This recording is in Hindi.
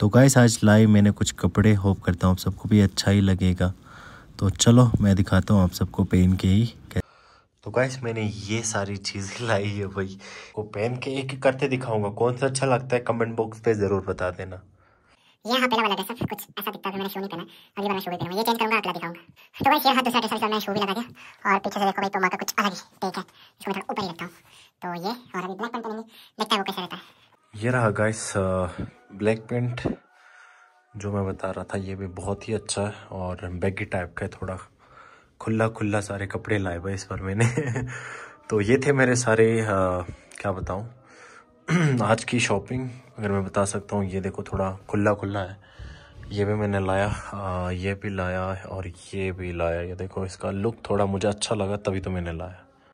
तो गाइस आज लाई मैंने कुछ कपड़े होप करता हूँ आप सबको भी अच्छा ही लगेगा तो चलो मैं दिखाता हूँ आप सबको पहन के ही तो गाइस मैंने ये सारी चीज़ें लाई है भाई वो पहन के एक एक करते दिखाऊंगा कौन सा अच्छा लगता है कमेंट बॉक्स पे ज़रूर बता देना यहाँ तो हाँ, तो ये रहा गाइस ब्लैक पेंट जो मैं बता रहा था ये भी बहुत ही अच्छा है और बैगी टाइप का है थोड़ा खुला खुला सारे कपड़े लाए हुए इस पर मैंने तो ये थे मेरे सारे आ, क्या बताऊँ आज की शॉपिंग अगर मैं बता सकता हूँ ये देखो थोड़ा खुला खुला है ये भी मैंने लाया आ, ये भी लाया और ये भी लाया ये देखो इसका लुक थोड़ा मुझे अच्छा लगा तभी तो मैंने लाया